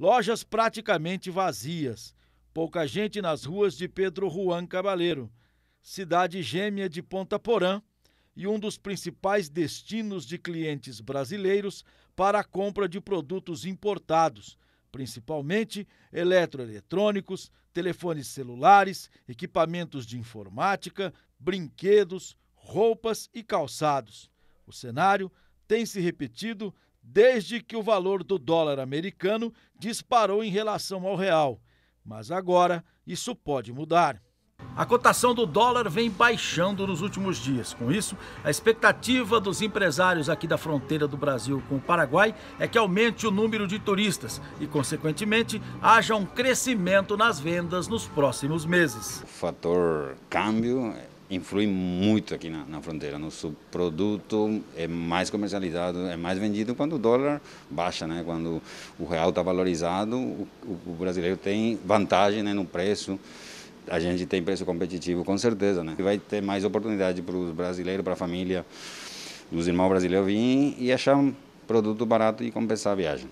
Lojas praticamente vazias. Pouca gente nas ruas de Pedro Juan Cabaleiro, cidade gêmea de Ponta Porã e um dos principais destinos de clientes brasileiros para a compra de produtos importados, principalmente eletroeletrônicos, telefones celulares, equipamentos de informática, brinquedos, roupas e calçados. O cenário tem se repetido desde que o valor do dólar americano disparou em relação ao real. Mas agora isso pode mudar. A cotação do dólar vem baixando nos últimos dias. Com isso, a expectativa dos empresários aqui da fronteira do Brasil com o Paraguai é que aumente o número de turistas e, consequentemente, haja um crescimento nas vendas nos próximos meses. O fator câmbio influi muito aqui na, na, fronteira. Nosso produto é mais comercializado, é mais vendido quando o dólar baixa, né? quando o real está valorizado, o, o, brasileiro tem vantagem né, no preço. A gente tem preço competitivo, com certeza. Né? Vai ter mais oportunidade para os brasileiros, para a família dos irmãos brasileiros vir e achar um produto barato e compensar a viagem.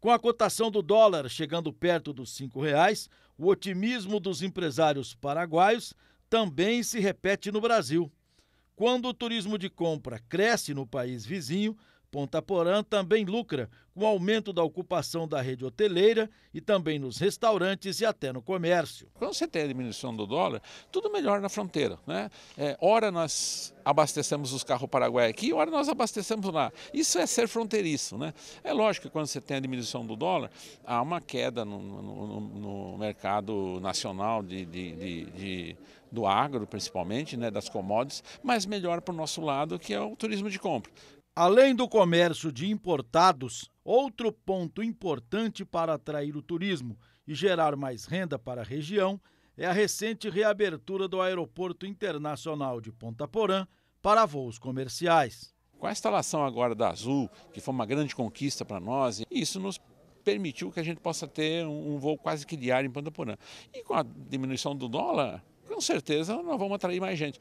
Com a cotação do dólar chegando perto dos R$ reais, o otimismo dos empresários paraguaios também se repete no Brasil. Quando o turismo de compra cresce no país vizinho, Ponta Porã também lucra com o aumento da ocupação da rede hoteleira e também nos restaurantes e até no comércio. Quando você tem a diminuição do dólar, tudo melhor na fronteira. Né? É, ora nós abastecemos os carros paraguaios aqui, ora nós abastecemos lá. Isso é ser fronteiriço. Né? É lógico que quando você tem a diminuição do dólar, há uma queda no, no, no, mercado nacional de, de, de, de do agro, principalmente, né, das commodities, mas melhor para o nosso lado, que é o turismo de compra. Além do comércio de importados, outro ponto importante para atrair o turismo e gerar mais renda para a região é a recente reabertura do Aeroporto Internacional de Ponta Porã para voos comerciais. Com a instalação agora da Azul, que foi uma grande conquista para nós, isso nos permitiu que a gente possa ter um, um voo quase que diário em Pandaporã. E com a diminuição do dólar, com certeza nós vamos atrair mais gente.